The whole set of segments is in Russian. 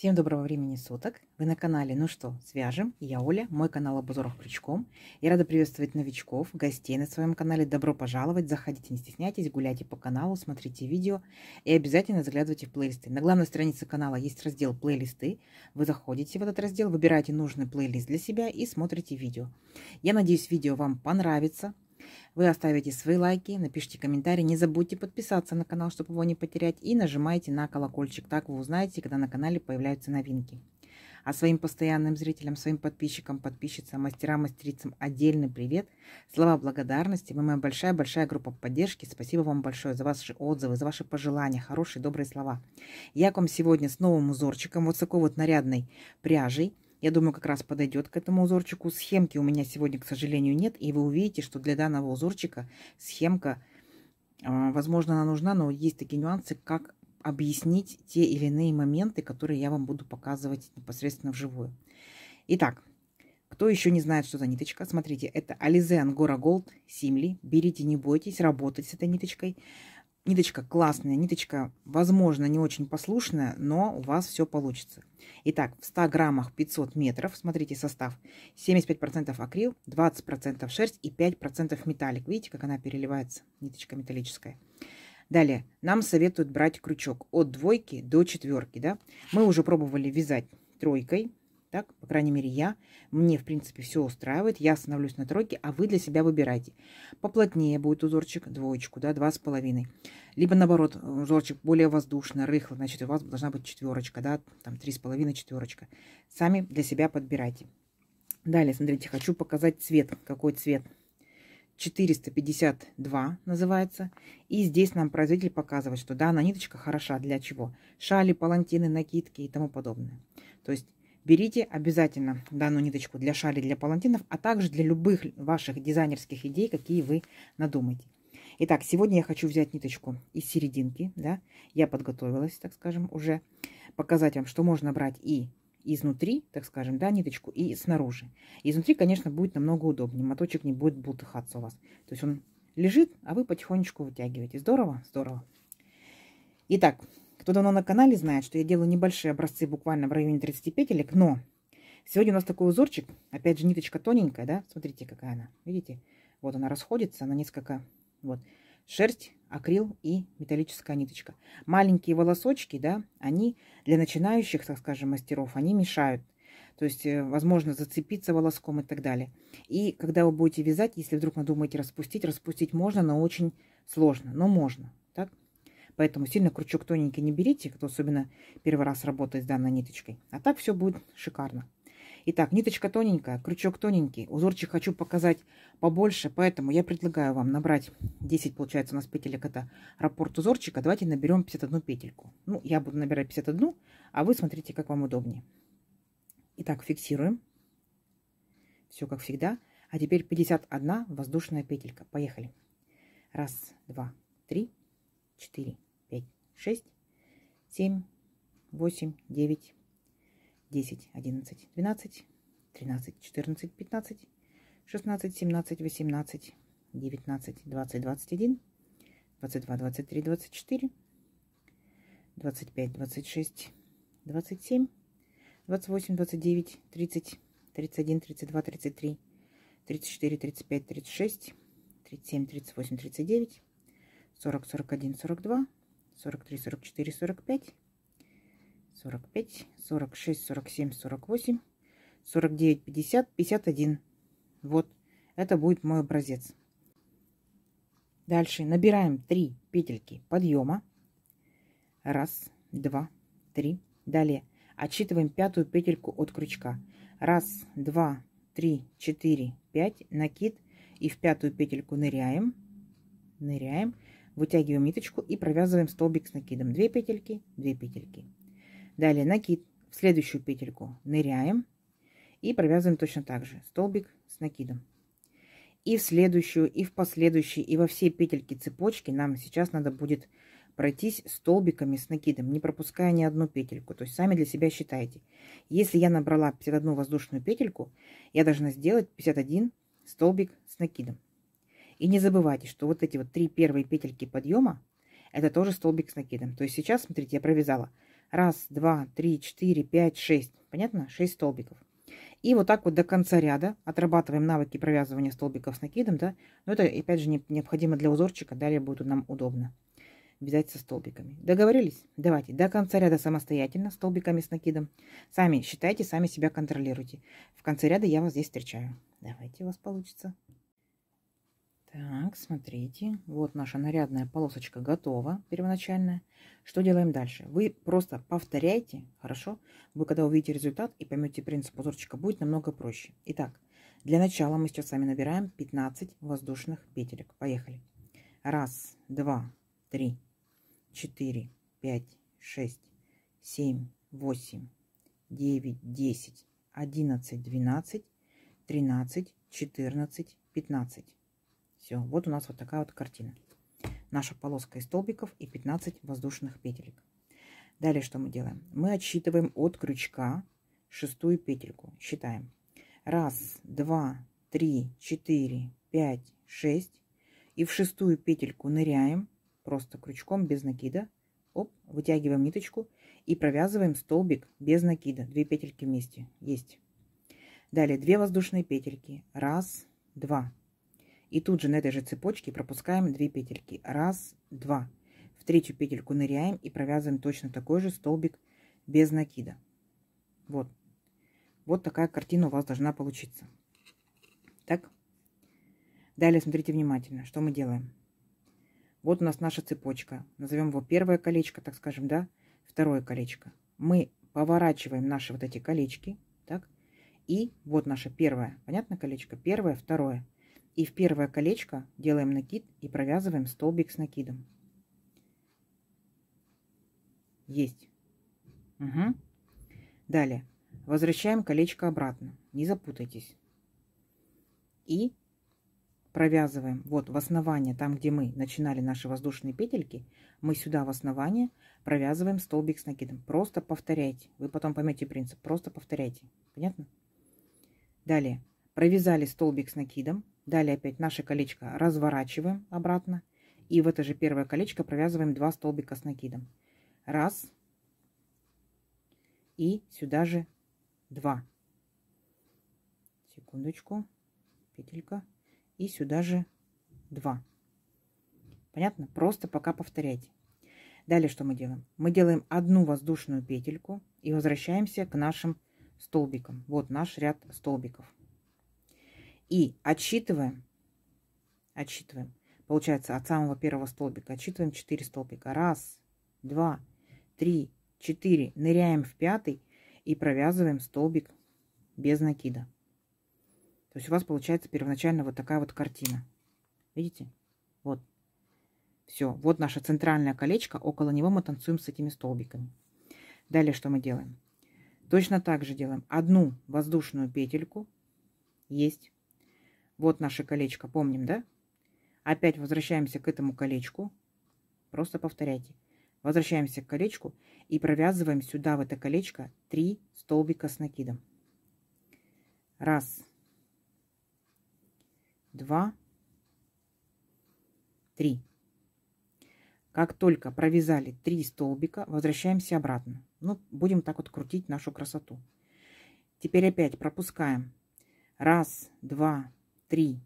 Всем доброго времени суток! Вы на канале «Ну что, свяжем?» Я Оля, мой канал обзоров крючком. Я рада приветствовать новичков, гостей на своем канале. Добро пожаловать, заходите, не стесняйтесь, гуляйте по каналу, смотрите видео и обязательно заглядывайте в плейлисты. На главной странице канала есть раздел «Плейлисты». Вы заходите в этот раздел, выбираете нужный плейлист для себя и смотрите видео. Я надеюсь, видео вам понравится. Вы оставите свои лайки, напишите комментарий, не забудьте подписаться на канал, чтобы его не потерять, и нажимайте на колокольчик. Так вы узнаете, когда на канале появляются новинки. А своим постоянным зрителям, своим подписчикам, подписчицам, мастерам, мастерицам отдельный привет. Слова благодарности. Вы моя большая-большая группа поддержки. Спасибо вам большое за ваши отзывы, за ваши пожелания, хорошие, добрые слова. Я к вам сегодня с новым узорчиком, вот с такой вот нарядной пряжей. Я думаю, как раз подойдет к этому узорчику. Схемки у меня сегодня, к сожалению, нет. И вы увидите, что для данного узорчика схемка, а, возможно, она нужна, но есть такие нюансы, как объяснить те или иные моменты, которые я вам буду показывать непосредственно вживую. Итак, кто еще не знает, что за ниточка, смотрите, это Alize Angora Gold Simli. Берите, не бойтесь работать с этой ниточкой. Ниточка классная, ниточка, возможно, не очень послушная, но у вас все получится. Итак, в 100 граммах 500 метров, смотрите состав, 75% акрил, 20% шерсть и 5% металлик. Видите, как она переливается, ниточка металлическая. Далее, нам советуют брать крючок от двойки до четверки. Да? Мы уже пробовали вязать тройкой, так, по крайней мере, я, мне, в принципе, все устраивает, я становлюсь на тройке, а вы для себя выбирайте. Поплотнее будет узорчик, двоечку, да, два с половиной. Либо, наоборот, узорчик более воздушный, рыхлый, значит, у вас должна быть четверочка, да, там три с половиной, четверочка. Сами для себя подбирайте. Далее, смотрите, хочу показать цвет, какой цвет. 452 называется. И здесь нам производитель показывает, что данная ниточка хороша для чего? Шали, палантины, накидки и тому подобное. То есть берите обязательно данную ниточку для шали, для палантинов, а также для любых ваших дизайнерских идей, какие вы надумаете. Итак, сегодня я хочу взять ниточку из серединки, да, я подготовилась, так скажем, уже показать вам, что можно брать и изнутри, так скажем, да, ниточку, и снаружи. Изнутри, конечно, будет намного удобнее, моточек не будет бултыхаться у вас. То есть он лежит, а вы потихонечку вытягиваете. Здорово? Здорово. Итак, кто давно на канале знает, что я делаю небольшие образцы буквально в районе 30 петелек, но сегодня у нас такой узорчик, опять же ниточка тоненькая, да, смотрите, какая она, видите, вот она расходится на несколько, вот, шерсть, акрил и металлическая ниточка. Маленькие волосочки, да, они для начинающих, так скажем, мастеров, они мешают. То есть, э, возможно, зацепиться волоском и так далее. И когда вы будете вязать, если вдруг надумаете распустить, распустить можно, но очень сложно, но можно. Так? Поэтому сильно крючок тоненький не берите, кто особенно первый раз работает с данной ниточкой. А так все будет шикарно. Итак, ниточка тоненькая, крючок тоненький. Узорчик хочу показать побольше, поэтому я предлагаю вам набрать 10, получается, у нас петелек это раппорт узорчика. Давайте наберем 51 петельку. Ну, я буду набирать 51, а вы смотрите, как вам удобнее. Итак, фиксируем. Все как всегда. А теперь 51 воздушная петелька. Поехали. Раз, два, три, четыре, шесть, семь, восемь, девять, десять, одиннадцать, двенадцать, тринадцать, четырнадцать, пятнадцать, шестнадцать, семнадцать, восемнадцать, девятнадцать, двадцать, двадцать один, двадцать два, двадцать три, двадцать четыре, двадцать пять, двадцать шесть, двадцать семь, двадцать восемь, двадцать девять, тридцать, тридцать один, тридцать два, тридцать три, тридцать четыре, тридцать пять, тридцать шесть, тридцать семь, тридцать восемь, тридцать девять, сорок, сорок один, сорок два, 43, 44, 45, 45, 46, 47, 48, 49, 50, 51. Вот, это будет мой образец. Дальше набираем 3 петельки подъема. Раз, два, три. Далее отсчитываем пятую петельку от крючка. Раз, два, три, четыре, пять. Накид. И в пятую петельку ныряем. Ныряем. Вытягиваем ниточку и провязываем столбик с накидом. 2 петельки, 2 петельки. Далее накид в следующую петельку ныряем и провязываем точно так же. Столбик с накидом. И в следующую, и в последующие, и во все петельки цепочки нам сейчас надо будет пройтись столбиками с накидом, не пропуская ни одну петельку. То есть сами для себя считайте. Если я набрала 51 воздушную петельку, я должна сделать 51 столбик с накидом. И не забывайте, что вот эти вот три первые петельки подъема, это тоже столбик с накидом. То есть сейчас, смотрите, я провязала. Раз, два, три, четыре, пять, шесть. Понятно? Шесть столбиков. И вот так вот до конца ряда отрабатываем навыки провязывания столбиков с накидом. Да? Но это, опять же, необходимо для узорчика. Далее будет нам удобно вязать со столбиками. Договорились? Давайте до конца ряда самостоятельно, столбиками с накидом. Сами считайте, сами себя контролируйте. В конце ряда я вас здесь встречаю. Давайте у вас получится. Так, смотрите, вот наша нарядная полосочка готова, первоначальная. Что делаем дальше? Вы просто повторяйте, хорошо? Вы когда увидите результат и поймете принцип узорчика, будет намного проще. Итак, для начала мы сейчас с вами набираем 15 воздушных петелек. Поехали. Раз, два, три, четыре, пять, шесть, семь, восемь, девять, десять, одиннадцать, двенадцать, тринадцать, четырнадцать, пятнадцать. Все, вот у нас вот такая вот картина. Наша полоска из столбиков и 15 воздушных петелек. Далее что мы делаем? Мы отсчитываем от крючка шестую петельку. Считаем. Раз, два, три, четыре, пять, шесть. И в шестую петельку ныряем просто крючком без накида. Оп, вытягиваем ниточку и провязываем столбик без накида. Две петельки вместе. Есть. Далее две воздушные петельки. Раз, два. И тут же на этой же цепочке пропускаем 2 петельки. Раз, два. В третью петельку ныряем и провязываем точно такой же столбик без накида. Вот. Вот такая картина у вас должна получиться. Так. Далее смотрите внимательно, что мы делаем. Вот у нас наша цепочка. Назовем его первое колечко, так скажем, да? Второе колечко. Мы поворачиваем наши вот эти колечки, так? И вот наше первое, понятно, колечко? Первое, второе. И в первое колечко делаем накид и провязываем столбик с накидом. Есть. Угу. Далее. Возвращаем колечко обратно. Не запутайтесь. И провязываем вот в основание, там где мы начинали наши воздушные петельки, мы сюда в основание провязываем столбик с накидом. Просто повторяйте. Вы потом поймете принцип. Просто повторяйте. Понятно? Далее. Провязали столбик с накидом. Далее опять наше колечко разворачиваем обратно. И в это же первое колечко провязываем 2 столбика с накидом. Раз. И сюда же 2. Секундочку. Петелька. И сюда же 2. Понятно? Просто пока повторяйте. Далее что мы делаем? Мы делаем одну воздушную петельку и возвращаемся к нашим столбикам. Вот наш ряд столбиков. И отсчитываем. Отсчитываем. Получается, от самого первого столбика отсчитываем 4 столбика. Раз, два, три, четыре. Ныряем в пятый и провязываем столбик без накида. То есть у вас получается первоначально вот такая вот картина. Видите? Вот. Все. Вот наше центральное колечко. Около него мы танцуем с этими столбиками. Далее что мы делаем? Точно так же делаем одну воздушную петельку. Есть. Вот наше колечко, помним, да? Опять возвращаемся к этому колечку. Просто повторяйте. Возвращаемся к колечку и провязываем сюда, в это колечко, 3 столбика с накидом. Раз, два, три. Как только провязали 3 столбика, возвращаемся обратно. Ну, будем так вот крутить нашу красоту. Теперь опять пропускаем. Раз, два, три.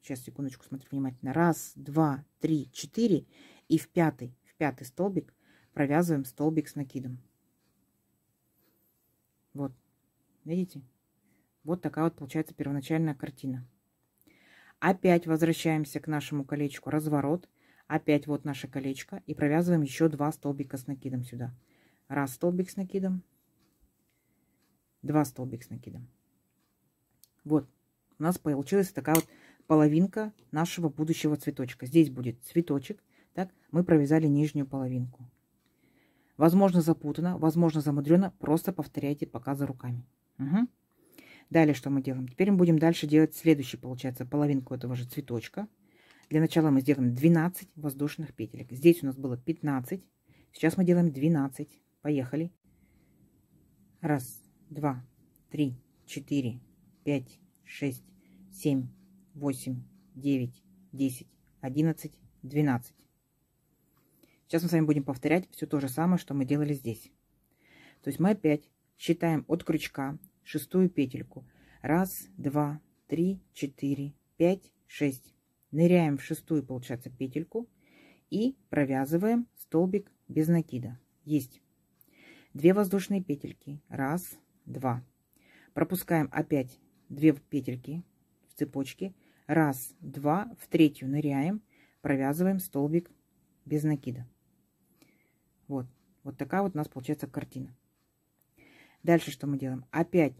Сейчас, секундочку, смотрю внимательно. Раз, два, три, четыре. И в пятый, в пятый столбик провязываем столбик с накидом. Вот. Видите? Вот такая вот получается первоначальная картина. Опять возвращаемся к нашему колечку разворот. Опять вот наше колечко. И провязываем еще два столбика с накидом сюда. Раз столбик с накидом. Два столбик с накидом. Вот у нас получилась такая вот половинка нашего будущего цветочка. Здесь будет цветочек, так, мы провязали нижнюю половинку. Возможно, запутано, возможно, замудрено, просто повторяйте показы руками. Угу. Далее что мы делаем? Теперь мы будем дальше делать следующий, получается, половинку этого же цветочка. Для начала мы сделаем 12 воздушных петелек. Здесь у нас было 15, сейчас мы делаем 12. Поехали. Раз, два, три, четыре, пять, шесть, семь, восемь, девять, десять, одиннадцать, двенадцать. Сейчас мы с вами будем повторять все то же самое, что мы делали здесь. То есть мы опять считаем от крючка шестую петельку. Раз, два, три, четыре, пять, шесть. Ныряем в шестую, получается, петельку и провязываем столбик без накида. Есть. Две воздушные петельки. Раз, два. Пропускаем опять 2 петельки в цепочке, раз, два, в третью ныряем, провязываем столбик без накида. Вот, вот такая вот у нас получается картина. Дальше что мы делаем? Опять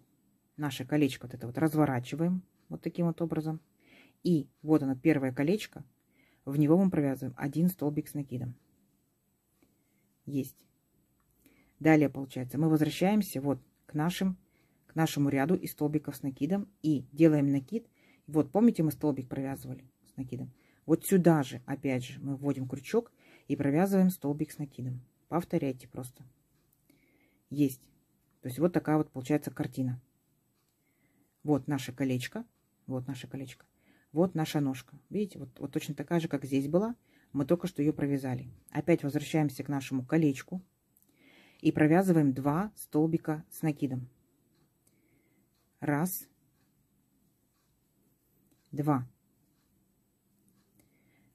наше колечко вот это вот разворачиваем вот таким вот образом. И вот оно, первое колечко. В него мы провязываем один столбик с накидом. Есть. Далее, получается, мы возвращаемся вот к нашим нашему ряду из столбиков с накидом и делаем накид. Вот помните, мы столбик провязывали с накидом. Вот сюда же, опять же, мы вводим крючок и провязываем столбик с накидом. Повторяйте просто. Есть. То есть вот такая вот получается картина. Вот наше колечко. Вот наше колечко. Вот наша ножка. Видите, вот, вот точно такая же, как здесь была. Мы только что ее провязали. Опять возвращаемся к нашему колечку. И провязываем 2 столбика с накидом. Раз. Два.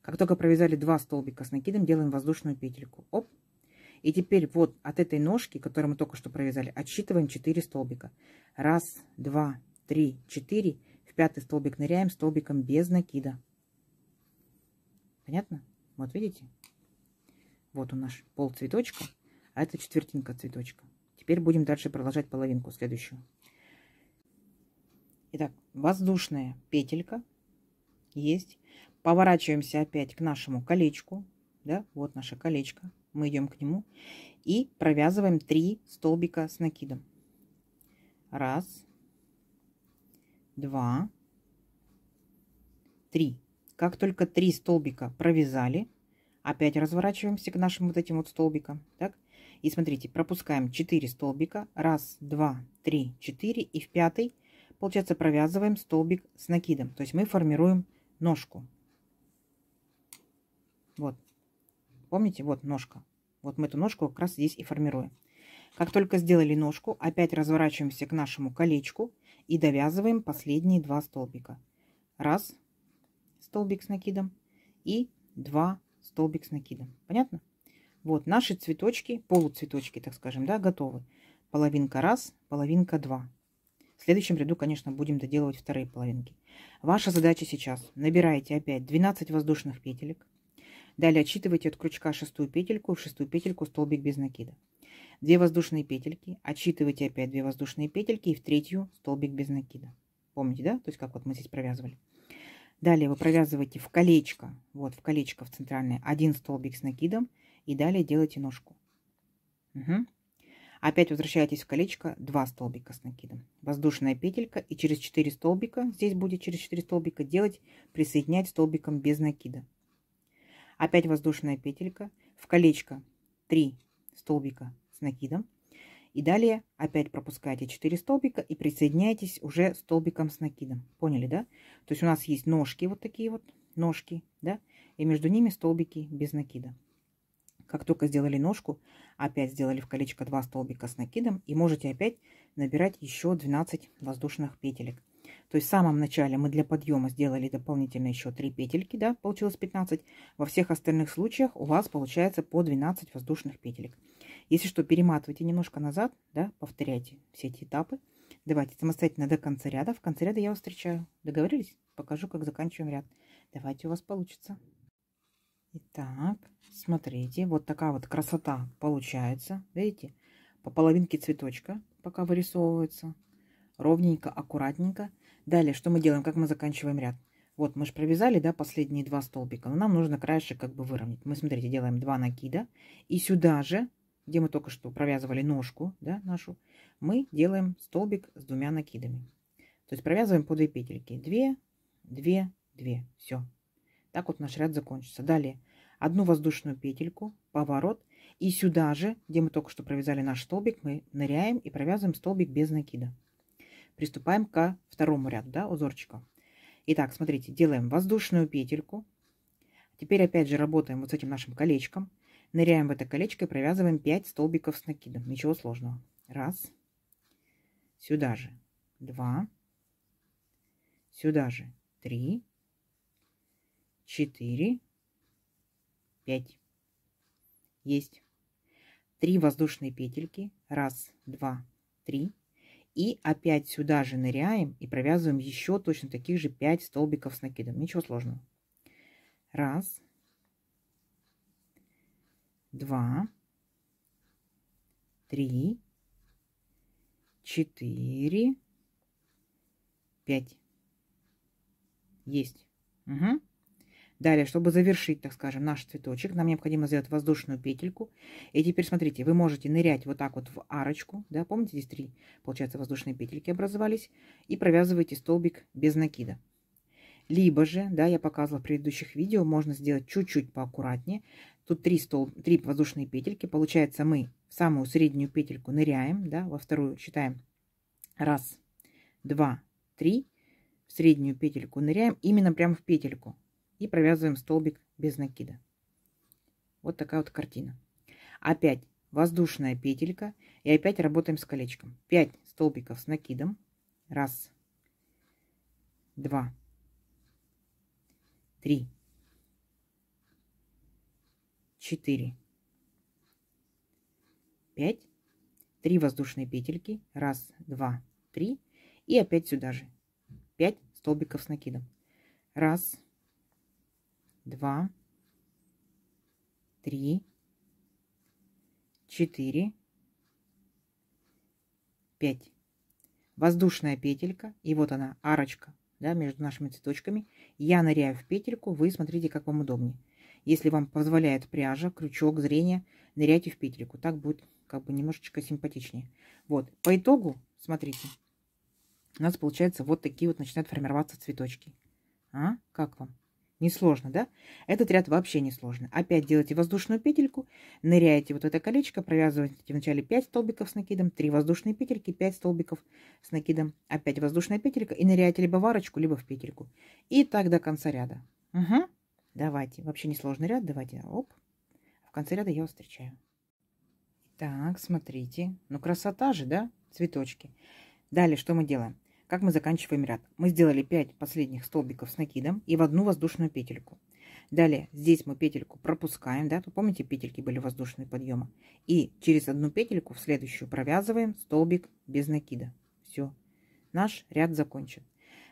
Как только провязали два столбика с накидом, делаем воздушную петельку. Оп. И теперь вот от этой ножки, которую мы только что провязали, отсчитываем 4 столбика. Раз, два, три, четыре. В пятый столбик ныряем столбиком без накида. Понятно? Вот видите? Вот у нас пол цветочка, а это четвертинка цветочка. Теперь будем дальше продолжать половинку следующую. Итак, воздушная петелька есть. Поворачиваемся опять к нашему колечку. Да, вот наше колечко. Мы идем к нему и провязываем 3 столбика с накидом. Раз, два, три. Как только три столбика провязали, опять разворачиваемся к нашим вот этим вот столбикам. Так? И смотрите, пропускаем 4 столбика. Раз, два, три, четыре. И в пятый получается, провязываем столбик с накидом. То есть мы формируем ножку. Вот. Помните? Вот ножка. Вот мы эту ножку как раз здесь и формируем. Как только сделали ножку, опять разворачиваемся к нашему колечку и довязываем последние два столбика. Раз столбик с накидом и два столбик с накидом. Понятно? Вот наши цветочки, полуцветочки, так скажем, да, готовы. Половинка раз, половинка два. В следующем ряду, конечно, будем доделывать вторые половинки. Ваша задача сейчас. Набираете опять 12 воздушных петелек. Далее отсчитывайте от крючка шестую петельку, в шестую петельку столбик без накида. 2 воздушные петельки, отсчитывайте опять 2 воздушные петельки и в третью столбик без накида. Помните, да? То есть как вот мы здесь провязывали. Далее вы провязываете в колечко, вот в колечко в центральное, один столбик с накидом и далее делаете ножку. Угу. Опять возвращаетесь в колечко, 2 столбика с накидом. Воздушная петелька и через 4 столбика, здесь будет через 4 столбика, делать, присоединять столбиком без накида. Опять воздушная петелька, в колечко 3 столбика с накидом. И далее опять пропускаете 4 столбика и присоединяетесь уже столбиком с накидом. Поняли, да? То есть у нас есть ножки вот такие вот, ножки, да? И между ними столбики без накида. Как только сделали ножку, опять сделали в колечко 2 столбика с накидом и можете опять набирать еще 12 воздушных петелек. То есть в самом начале мы для подъема сделали дополнительно еще 3 петельки, да, получилось 15. Во всех остальных случаях у вас получается по 12 воздушных петелек. Если что, перематывайте немножко назад, да, повторяйте все эти этапы. Давайте самостоятельно до конца ряда. В конце ряда я вас встречаю. Договорились? Покажу, как заканчиваем ряд. Давайте у вас получится. Итак, смотрите, вот такая вот красота получается. Видите, по половинке цветочка пока вырисовывается. Ровненько, аккуратненько. Далее, что мы делаем, как мы заканчиваем ряд? Вот мы же провязали, да, последние два столбика, но нам нужно краешек как бы выровнять. Мы, смотрите, делаем два накида, и сюда же, где мы только что провязывали ножку, да, нашу, мы делаем столбик с двумя накидами. То есть провязываем по две петельки. две, две, две, Все. Так вот наш ряд закончится. Далее одну воздушную петельку, поворот. И сюда же, где мы только что провязали наш столбик, мы ныряем и провязываем столбик без накида. Приступаем ко второму ряду да, узорчика. Итак, смотрите, делаем воздушную петельку. Теперь опять же работаем вот с этим нашим колечком. Ныряем в это колечко и провязываем 5 столбиков с накидом. Ничего сложного. Раз. Сюда же. Два. Сюда же. Три. 4, 5. Есть. Три воздушные петельки. Раз, два, три. И опять сюда же ныряем и провязываем еще точно таких же 5 столбиков с накидом. Ничего сложного. Раз, два, три, четыре, пять. Есть. Угу. Далее, чтобы завершить, так скажем, наш цветочек, нам необходимо сделать воздушную петельку. И теперь, смотрите, вы можете нырять вот так вот в арочку, да, помните, здесь три, получается, воздушные петельки образовались, и провязываете столбик без накида. Либо же, да, я показывала в предыдущих видео, можно сделать чуть-чуть поаккуратнее. Тут три, столб, три воздушные петельки, получается, мы в самую среднюю петельку ныряем, да, во вторую считаем раз, два, три, в среднюю петельку ныряем, именно прямо в петельку, и провязываем столбик без накида. Вот такая вот картина. Опять воздушная петелька и опять работаем с колечком. 5 столбиков с накидом. Раз, два, три, четыре, пять. Три воздушные петельки. Раз, два, три. И опять сюда же. 5 столбиков с накидом. Раз, два, два, три, четыре, пять. Воздушная петелька, и вот она, арочка, да, между нашими цветочками. Я ныряю в петельку, вы смотрите, как вам удобнее. Если вам позволяет пряжа, крючок, зрение, ныряйте в петельку. Так будет как бы немножечко симпатичнее. Вот, по итогу, смотрите, у нас получается вот такие вот начинают формироваться цветочки. А, как вам? Несложно, да? Этот ряд вообще несложно. Опять делаете воздушную петельку, ныряете вот это колечко, провязываете вначале 5 столбиков с накидом, 3 воздушные петельки, 5 столбиков с накидом, опять воздушная петелька и ныряете либо в арочку, либо в петельку. И так до конца ряда. Угу. Давайте. Вообще несложный ряд. Давайте. Оп. В конце ряда я вас встречаю. Так, смотрите. Ну, красота же, да? Цветочки. Далее что мы делаем? Как мы заканчиваем ряд? Мы сделали 5 последних столбиков с накидом и в одну воздушную петельку. Далее здесь мы петельку пропускаем, да, то помните, петельки были воздушные подъема. И через одну петельку в следующую провязываем столбик без накида. Все, наш ряд закончен.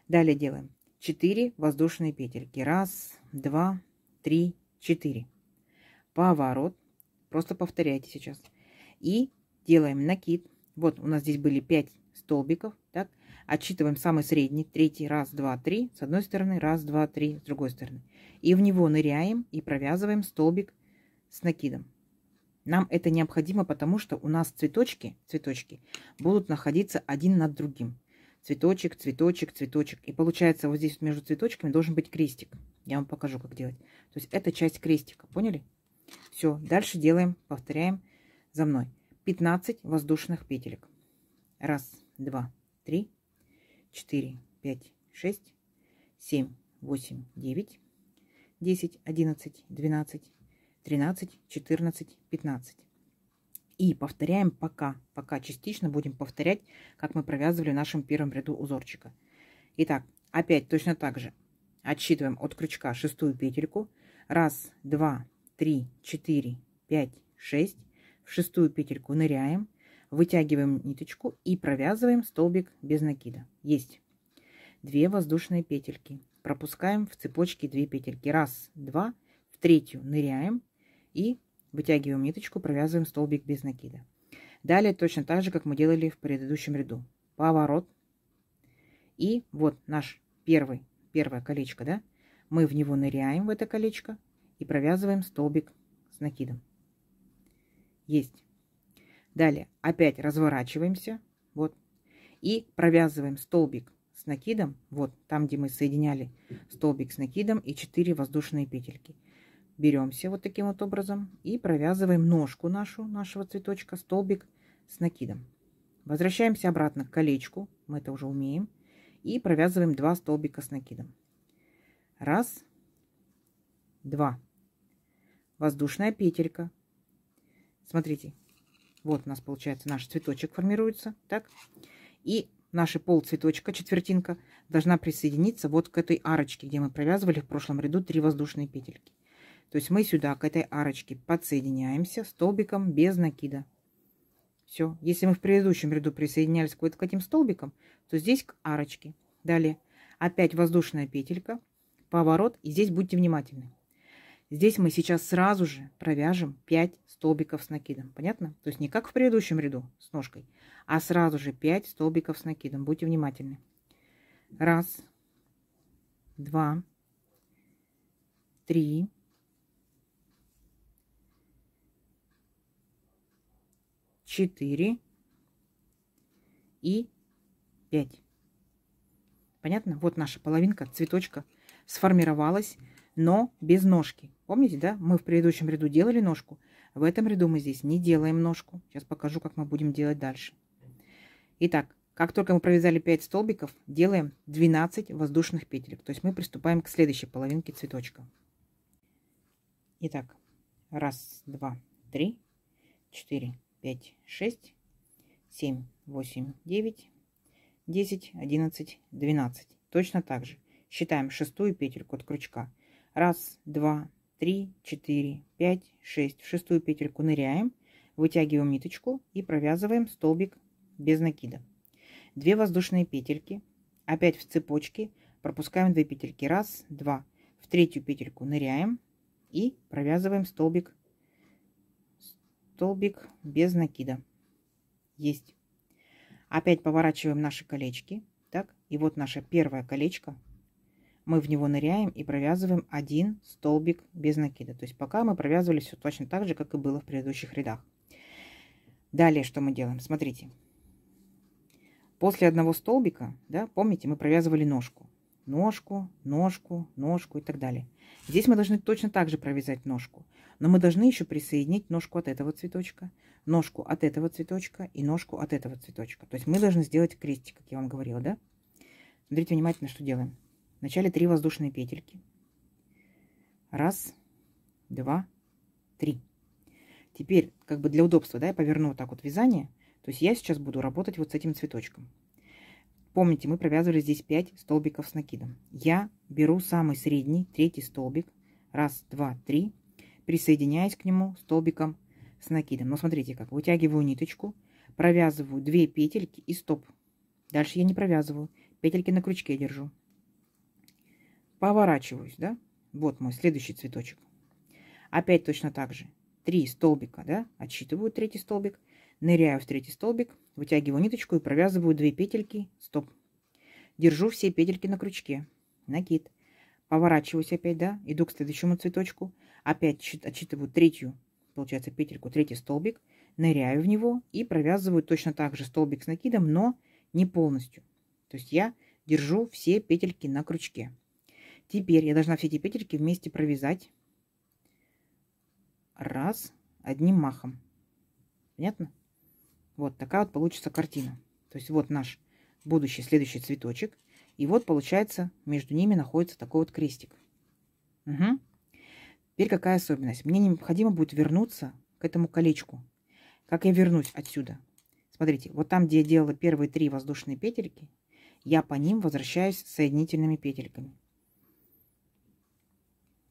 Далее делаем 4 воздушные петельки. Раз, два, три, четыре. Поворот. Просто повторяйте сейчас. И делаем накид. Вот у нас здесь были 5 столбиков. Так, Отчитываем самый средний, третий, раз, два, три, с одной стороны, раз, два, три, с другой стороны. И в него ныряем и провязываем столбик с накидом. Нам это необходимо, потому что у нас цветочки, цветочки будут находиться один над другим. Цветочек, цветочек, цветочек. И получается вот здесь между цветочками должен быть крестик. Я вам покажу, как делать. То есть это часть крестика, поняли? Все, дальше делаем, повторяем за мной. 15 воздушных петелек. Раз, два, три, 4, 5, 6, 7, 8, 9, 10, 11, 12, 13, 14, 15. И повторяем пока, пока частично будем повторять, как мы провязывали в нашем первом ряду узорчика. Итак, опять точно так же отсчитываем от крючка шестую петельку. Раз, два, три, четыре, пять, шесть. В шестую петельку ныряем. Вытягиваем ниточку и провязываем столбик без накида. Есть. Две воздушные петельки. Пропускаем в цепочке две петельки. Раз, два. В третью ныряем и вытягиваем ниточку, провязываем столбик без накида. Далее точно так же, как мы делали в предыдущем ряду. Поворот. И вот наш первый, первое колечко, да? Мы в него ныряем, в это колечко, и провязываем столбик с накидом. Есть. Далее опять разворачиваемся, вот, и провязываем столбик с накидом, вот там, где мы соединяли столбик с накидом и 4 воздушные петельки. Беремся вот таким вот образом и провязываем ножку нашу, нашего цветочка, столбик с накидом. Возвращаемся обратно к колечку, мы это уже умеем, и провязываем 2 столбика с накидом. Раз, два. Воздушная петелька. Смотрите, вот у нас получается наш цветочек формируется. Так. И наша полцветочка, четвертинка, должна присоединиться вот к этой арочке, где мы провязывали в прошлом ряду 3 воздушные петельки. То есть мы сюда, к этой арочке, подсоединяемся столбиком без накида. Все. Если мы в предыдущем ряду присоединялись к, вот к этим столбикам, то здесь к арочке. Далее опять воздушная петелька, поворот. И здесь будьте внимательны. Здесь мы сейчас сразу же провяжем 5 столбиков с накидом. Понятно? То есть не как в предыдущем ряду с ножкой, а сразу же 5 столбиков с накидом. Будьте внимательны. Раз, два, три, четыре и пять. Понятно? Вот наша половинка цветочка сформировалась но без ножки. Помните, да? Мы в предыдущем ряду делали ножку. В этом ряду мы здесь не делаем ножку. Сейчас покажу, как мы будем делать дальше. Итак, как только мы провязали 5 столбиков, делаем 12 воздушных петель То есть мы приступаем к следующей половинке цветочка. Итак, 1, 2, 3, 4, 5, 6, 7, 8, 9, 10, 11, 12. Точно так же. Считаем шестую петельку от крючка. Раз, два, три, четыре, пять, шесть. В шестую петельку ныряем, вытягиваем ниточку и провязываем столбик без накида. Две воздушные петельки, опять в цепочке, пропускаем две петельки. Раз, два. В третью петельку ныряем и провязываем столбик, столбик без накида. Есть. Опять поворачиваем наши колечки. Так, и вот наше первое колечко мы в него ныряем и провязываем один столбик без накида. То есть пока мы провязывали все точно так же, как и было в предыдущих рядах. Далее что мы делаем? Смотрите. После одного столбика, да, помните, мы провязывали ножку. Ножку, ножку, ножку и так далее. Здесь мы должны точно так же провязать ножку. Но мы должны еще присоединить ножку от этого цветочка, ножку от этого цветочка и ножку от этого цветочка. То есть мы должны сделать крестик, как я вам говорила, да? Смотрите внимательно, что делаем. Вначале три воздушные петельки. Раз, два, три. Теперь, как бы для удобства, да, я поверну вот так вот вязание. То есть я сейчас буду работать вот с этим цветочком. Помните, мы провязывали здесь 5 столбиков с накидом. Я беру самый средний, третий столбик. Раз, два, три. Присоединяюсь к нему столбиком с накидом. Но смотрите как. Вытягиваю ниточку, провязываю 2 петельки и стоп. Дальше я не провязываю. Петельки на крючке держу. Поворачиваюсь, да? Вот мой следующий цветочек. Опять точно так же. Три столбика, да? Отсчитываю третий столбик. Ныряю в третий столбик. Вытягиваю ниточку и провязываю две петельки. Стоп. Держу все петельки на крючке. Накид. Поворачиваюсь опять, да? Иду к следующему цветочку. Опять отсчитываю третью, получается, петельку, третий столбик. Ныряю в него и провязываю точно так же столбик с накидом, но не полностью. То есть я держу все петельки на крючке. Теперь я должна все эти петельки вместе провязать. Раз, одним махом. Понятно? Вот такая вот получится картина. То есть вот наш будущий следующий цветочек. И вот получается между ними находится такой вот крестик. Угу. Теперь какая особенность? Мне необходимо будет вернуться к этому колечку. Как я вернусь отсюда? Смотрите, вот там, где я делала первые три воздушные петельки, я по ним возвращаюсь соединительными петельками.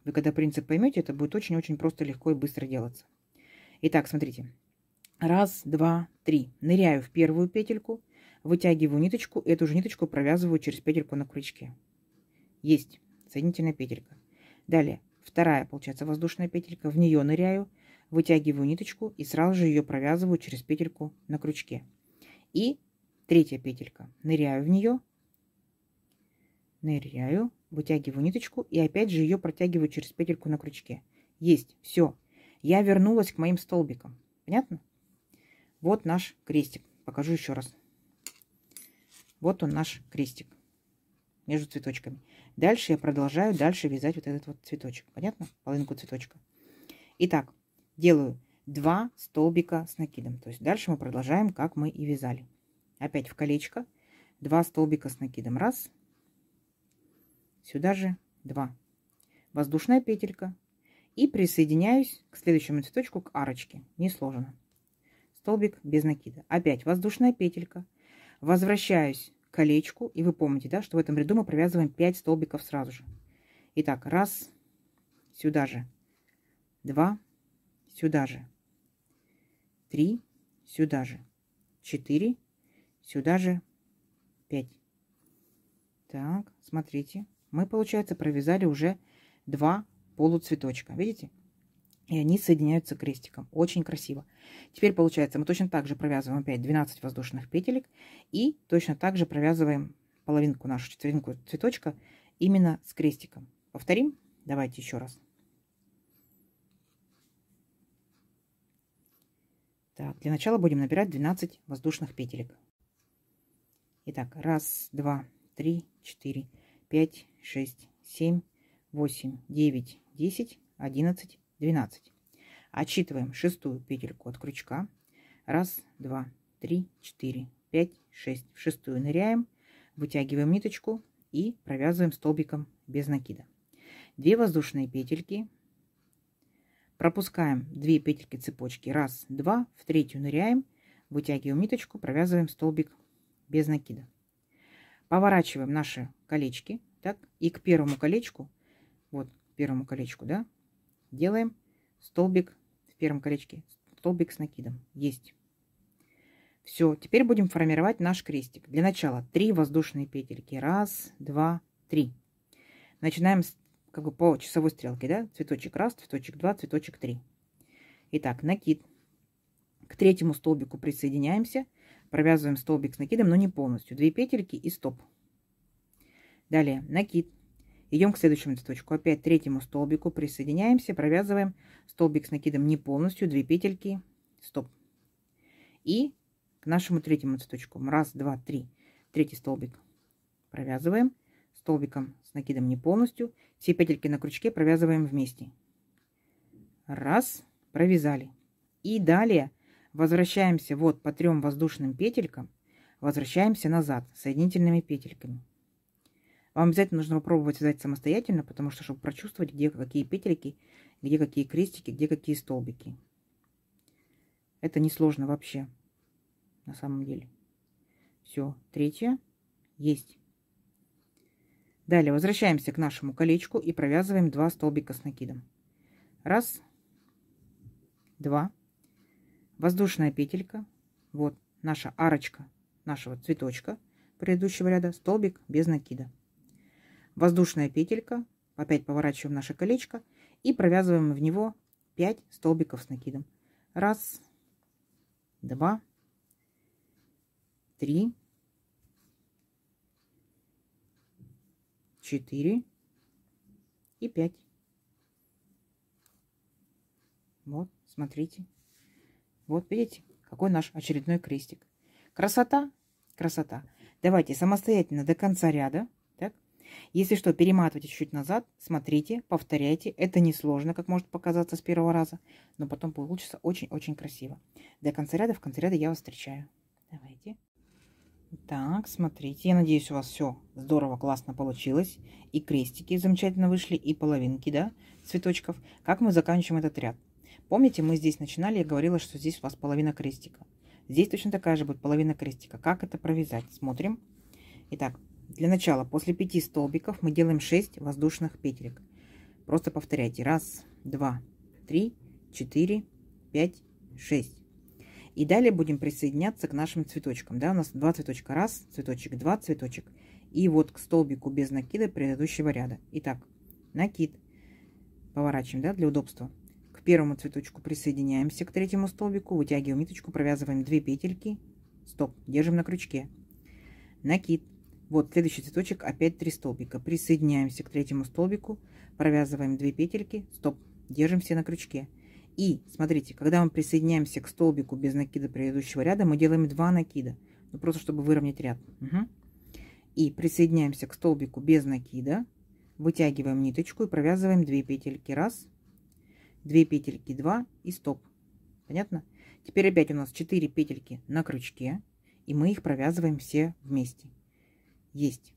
Вы когда принцип поймете, это будет очень-очень просто, легко и быстро делаться. Итак, смотрите. Раз, два, три. Ныряю в первую петельку, вытягиваю ниточку, эту же ниточку провязываю через петельку на крючке. Есть. Соединительная петелька. Далее. Вторая, получается, воздушная петелька. В нее ныряю, вытягиваю ниточку и сразу же ее провязываю через петельку на крючке. И третья петелька. Ныряю в нее, Ныряю, вытягиваю ниточку и опять же ее протягиваю через петельку на крючке. Есть, все. Я вернулась к моим столбикам. Понятно? Вот наш крестик. Покажу еще раз. Вот он наш крестик между цветочками. Дальше я продолжаю дальше вязать вот этот вот цветочек. Понятно? Половинку цветочка. Итак, делаю 2 столбика с накидом. То есть дальше мы продолжаем, как мы и вязали. Опять в колечко. 2 столбика с накидом. Раз, Сюда же 2. Воздушная петелька. И присоединяюсь к следующему цветочку к арочке. несложно Столбик без накида. Опять воздушная петелька. Возвращаюсь к колечку. И вы помните, да, что в этом ряду мы провязываем 5 столбиков сразу же. Итак, раз, сюда же, два, сюда же, три, сюда же, четыре, сюда же, пять. Так, смотрите мы, получается, провязали уже два полуцветочка. Видите? И они соединяются крестиком. Очень красиво. Теперь, получается, мы точно так же провязываем опять 12 воздушных петелек. И точно так же провязываем половинку нашу четвертинку цветочка именно с крестиком. Повторим? Давайте еще раз. Так, для начала будем набирать 12 воздушных петелек. Итак, раз, два, три, четыре, пять, шесть, семь, восемь, девять, десять, одиннадцать, двенадцать. Отсчитываем шестую петельку от крючка. Раз, два, три, четыре, пять, шесть. В шестую ныряем, вытягиваем ниточку и провязываем столбиком без накида. Две воздушные петельки. Пропускаем две петельки цепочки. Раз, два. В третью ныряем, вытягиваем ниточку, провязываем столбик без накида поворачиваем наши колечки, так, и к первому колечку, вот, первому колечку, да, делаем столбик в первом колечке, столбик с накидом. Есть. Все, теперь будем формировать наш крестик. Для начала 3 воздушные петельки. Раз, два, три. Начинаем с, как бы по часовой стрелке, да? Цветочек раз, цветочек два, цветочек три. Итак, накид. К третьему столбику присоединяемся Провязываем столбик с накидом, но не полностью. Две петельки и стоп. Далее накид. Идем к следующему цветочку. Опять третьему столбику присоединяемся, провязываем столбик с накидом не полностью, две петельки, стоп. И к нашему третьему цветочку. Раз, два, три. Третий столбик провязываем столбиком с накидом не полностью. Все петельки на крючке провязываем вместе. Раз, провязали. И далее Возвращаемся вот по трем воздушным петелькам. Возвращаемся назад соединительными петельками. Вам обязательно нужно попробовать вязать самостоятельно, потому что, чтобы прочувствовать, где какие петельки, где какие крестики, где какие столбики. Это несложно вообще, на самом деле. Все, третье есть. Далее возвращаемся к нашему колечку и провязываем 2 столбика с накидом. Раз, два, Воздушная петелька, вот наша арочка нашего цветочка предыдущего ряда, столбик без накида. Воздушная петелька, опять поворачиваем наше колечко и провязываем в него 5 столбиков с накидом. Раз, два, три, четыре и пять. Вот, смотрите. Вот видите, какой наш очередной крестик. Красота? Красота. Давайте самостоятельно до конца ряда. Так. Если что, перематывайте чуть-чуть назад, смотрите, повторяйте. Это несложно, как может показаться с первого раза, но потом получится очень-очень красиво. До конца ряда, в конце ряда я вас встречаю. Давайте. Так, смотрите, я надеюсь, у вас все здорово, классно получилось. И крестики замечательно вышли, и половинки, да, цветочков. Как мы заканчиваем этот ряд? Помните, мы здесь начинали, я говорила, что здесь у вас половина крестика. Здесь точно такая же будет половина крестика. Как это провязать? Смотрим. Итак, для начала, после 5 столбиков мы делаем 6 воздушных петелек. Просто повторяйте. Раз, два, три, четыре, пять, шесть. И далее будем присоединяться к нашим цветочкам. Да, у нас два цветочка. Раз, цветочек, два, цветочек. И вот к столбику без накида предыдущего ряда. Итак, накид. Поворачиваем, да, для удобства первому цветочку присоединяемся к третьему столбику, вытягиваем ниточку, провязываем 2 петельки. Стоп, держим на крючке. Накид. Вот следующий цветочек опять 3 столбика. Присоединяемся к третьему столбику, провязываем 2 петельки. Стоп, держим все на крючке. И смотрите, когда мы присоединяемся к столбику без накида предыдущего ряда, мы делаем 2 накида. Ну, просто чтобы выровнять ряд. Угу. И присоединяемся к столбику без накида. Вытягиваем ниточку и провязываем 2 петельки. Раз, 2 петельки 2 и стоп понятно теперь опять у нас 4 петельки на крючке и мы их провязываем все вместе есть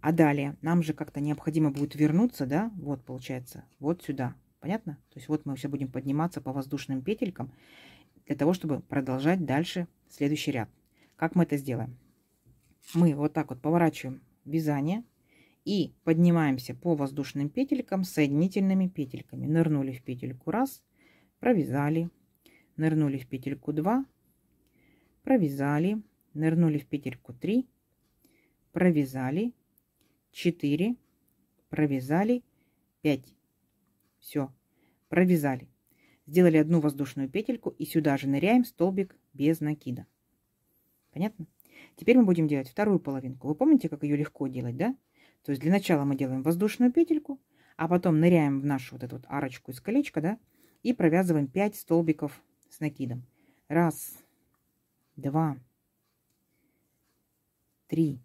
а далее нам же как-то необходимо будет вернуться да вот получается вот сюда понятно то есть вот мы все будем подниматься по воздушным петелькам для того чтобы продолжать дальше следующий ряд как мы это сделаем мы вот так вот поворачиваем вязание и поднимаемся по воздушным петелькам соединительными петельками. Нырнули в петельку раз, провязали, нырнули в петельку 2, провязали, нырнули в петельку 3, провязали, 4, провязали, 5. Все, провязали. Сделали одну воздушную петельку и сюда же ныряем столбик без накида. Понятно? Теперь мы будем делать вторую половинку. Вы помните, как ее легко делать, да? То есть для начала мы делаем воздушную петельку, а потом ныряем в нашу вот эту вот арочку из колечка, да, и провязываем 5 столбиков с накидом. Раз, два, три,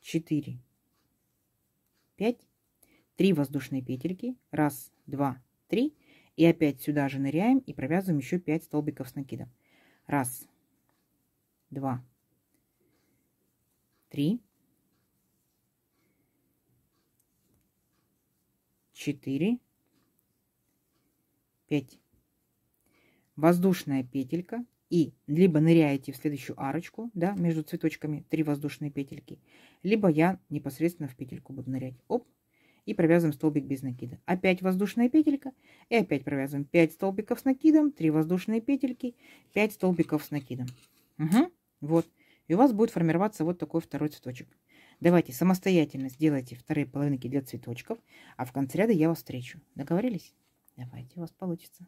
четыре, пять. Три воздушные петельки. Раз, два, три. И опять сюда же ныряем и провязываем еще 5 столбиков с накидом. Раз, два, три, 4, 5. Воздушная петелька. И либо ныряете в следующую арочку, да, между цветочками 3 воздушные петельки, либо я непосредственно в петельку буду нырять. Оп, и провязываем столбик без накида. Опять воздушная петелька и опять провязываем 5 столбиков с накидом, 3 воздушные петельки, 5 столбиков с накидом. Угу, вот. И у вас будет формироваться вот такой второй цветочек. Давайте самостоятельно сделайте вторые половинки для цветочков, а в конце ряда я вас встречу. Договорились? Давайте, у вас получится.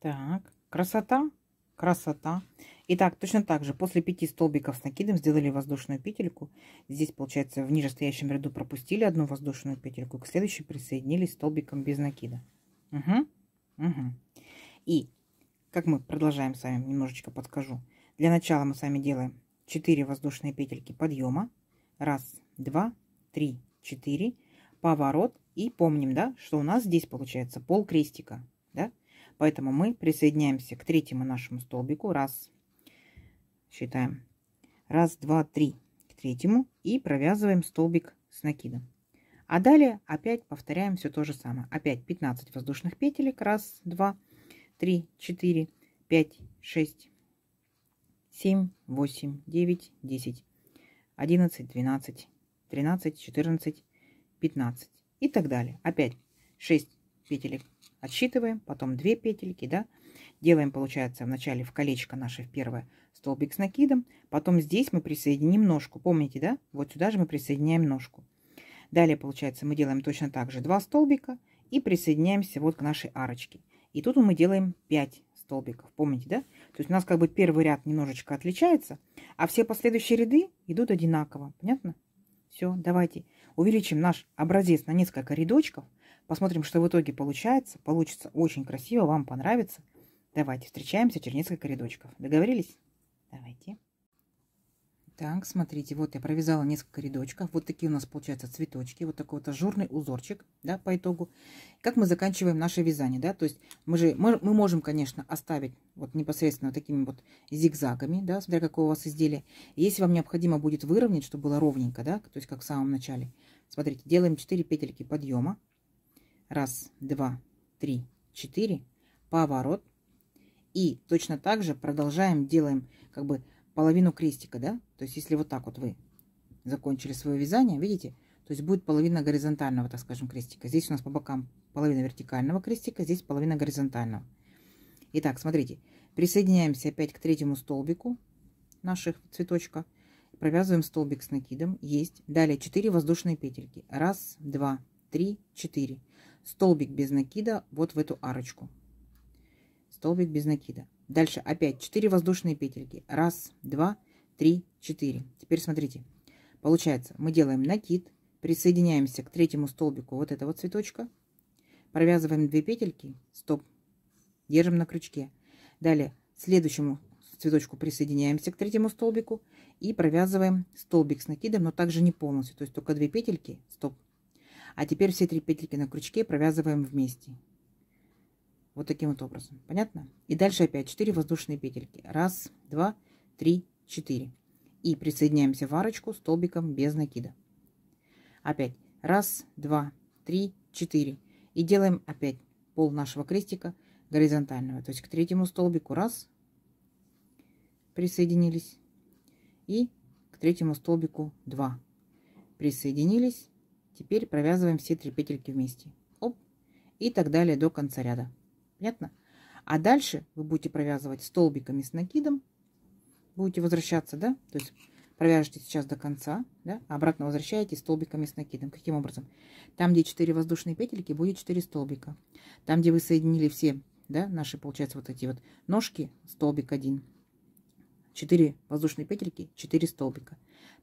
Так, красота, красота. Итак, точно так же, после 5 столбиков с накидом сделали воздушную петельку. Здесь, получается, в нижестоящем ряду пропустили одну воздушную петельку, к следующей присоединились столбиком без накида. Угу, угу. И, как мы продолжаем с вами, немножечко подскажу. Для начала мы с вами делаем 4 воздушные петельки подъема. Раз, два, три, четыре. Поворот. И помним, да, что у нас здесь получается пол крестика. Да? Поэтому мы присоединяемся к третьему нашему столбику. Раз. Считаем. Раз, два, три. К третьему. И провязываем столбик с накидом. А далее опять повторяем все то же самое. Опять 15 воздушных петелек. Раз, два, три, четыре, пять, шесть, 7, 8, 9, 10, 11, 12, 13, 14, 15 и так далее. Опять 6 петелек отсчитываем, потом 2 петельки, да, делаем, получается, вначале в колечко наше в первое столбик с накидом, потом здесь мы присоединим ножку, помните, да, вот сюда же мы присоединяем ножку. Далее, получается, мы делаем точно так же 2 столбика и присоединяемся вот к нашей арочке. И тут мы делаем 5 столбиков. Помните, да? То есть у нас как бы первый ряд немножечко отличается, а все последующие ряды идут одинаково. Понятно? Все, давайте увеличим наш образец на несколько рядочков. Посмотрим, что в итоге получается. Получится очень красиво, вам понравится. Давайте встречаемся через несколько рядочков. Договорились? Давайте. Так, смотрите, вот я провязала несколько рядочков. Вот такие у нас получаются цветочки. Вот такой вот ажурный узорчик, да, по итогу. Как мы заканчиваем наше вязание, да, то есть мы же, мы, мы можем, конечно, оставить вот непосредственно вот такими вот зигзагами, да, смотря какого у вас изделия. Если вам необходимо будет выровнять, чтобы было ровненько, да, то есть как в самом начале. Смотрите, делаем 4 петельки подъема. Раз, два, три, четыре. Поворот. И точно так же продолжаем, делаем как бы половину крестика, да? То есть если вот так вот вы закончили свое вязание, видите? То есть будет половина горизонтального, так скажем, крестика. Здесь у нас по бокам половина вертикального крестика, здесь половина горизонтального. Итак, смотрите, присоединяемся опять к третьему столбику наших цветочка. Провязываем столбик с накидом. Есть. Далее 4 воздушные петельки. Раз, два, три, четыре. Столбик без накида вот в эту арочку столбик без накида. Дальше опять 4 воздушные петельки. Раз, два, три, четыре. Теперь смотрите. Получается, мы делаем накид, присоединяемся к третьему столбику вот этого цветочка, провязываем 2 петельки, стоп, держим на крючке. Далее следующему цветочку присоединяемся к третьему столбику и провязываем столбик с накидом, но также не полностью, то есть только 2 петельки, стоп. А теперь все три петельки на крючке провязываем вместе. Вот таким вот образом. Понятно? И дальше опять 4 воздушные петельки. Раз, два, три, четыре. И присоединяемся в арочку столбиком без накида. Опять. Раз, два, три, четыре. И делаем опять пол нашего крестика горизонтального. То есть к третьему столбику. Раз. Присоединились. И к третьему столбику 2. Присоединились. Теперь провязываем все три петельки вместе. Оп. И так далее до конца ряда. Понятно? А дальше вы будете провязывать столбиками с накидом. Будете возвращаться, да? То есть провяжете сейчас до конца, да? А обратно возвращаетесь столбиками с накидом. Каким образом? Там, где 4 воздушные петельки, будет 4 столбика. Там, где вы соединили все, да, наши, получается, вот эти вот ножки, столбик 1, 4 воздушные петельки, 4 столбика.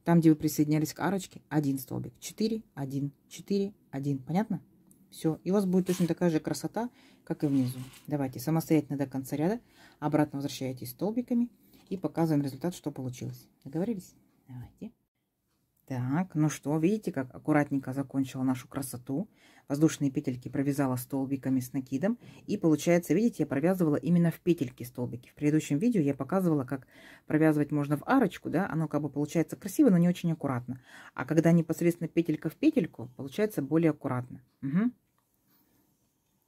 Там, где вы присоединялись к арочке, 1 столбик, 4, 1, 4, 1. Понятно? Все, и у вас будет точно такая же красота, как и внизу. Давайте самостоятельно до конца ряда. Обратно возвращаетесь столбиками и показываем результат, что получилось. Договорились? Давайте. Так, ну что, видите, как аккуратненько закончила нашу красоту. Воздушные петельки провязала столбиками с накидом. И получается, видите, я провязывала именно в петельки столбики. В предыдущем видео я показывала, как провязывать можно в арочку, да, оно как бы получается красиво, но не очень аккуратно. А когда непосредственно петелька в петельку, получается более аккуратно. Угу.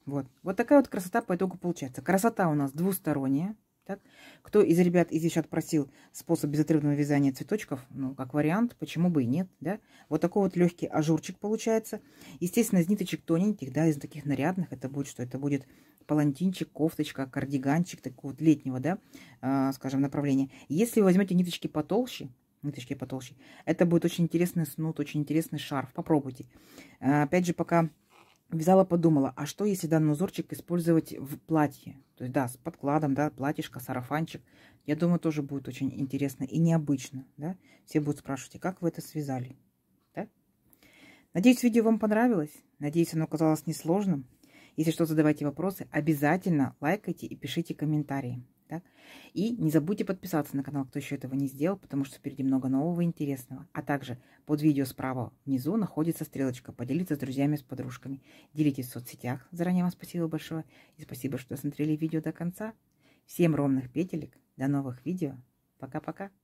Вот. вот такая вот красота по итогу получается. Красота у нас двусторонняя. Так? Кто из ребят из девчат просил способ безотрывного вязания цветочков, ну, как вариант, почему бы и нет, да? Вот такой вот легкий ажурчик получается. Естественно, из ниточек тоненьких, да, из таких нарядных, это будет что? Это будет палантинчик, кофточка, кардиганчик, такого вот летнего, да, э, скажем, направления. Если вы возьмете ниточки потолще, ниточки потолще, это будет очень интересный снуд, очень интересный шарф. Попробуйте. А, опять же, пока вязала, подумала, а что, если данный узорчик использовать в платье? То есть, да, с подкладом, да, платьишко, сарафанчик. Я думаю, тоже будет очень интересно и необычно, да. Все будут спрашивать, «А как вы это связали, да? Надеюсь, видео вам понравилось. Надеюсь, оно казалось несложным. Если что, задавайте вопросы. Обязательно лайкайте и пишите комментарии. Да? И не забудьте подписаться на канал, кто еще этого не сделал, потому что впереди много нового интересного. А также под видео справа внизу находится стрелочка «Поделиться с друзьями, с подружками». Делитесь в соцсетях. Заранее вам спасибо большое. И спасибо, что смотрели видео до конца. Всем ровных петелек. До новых видео. Пока-пока.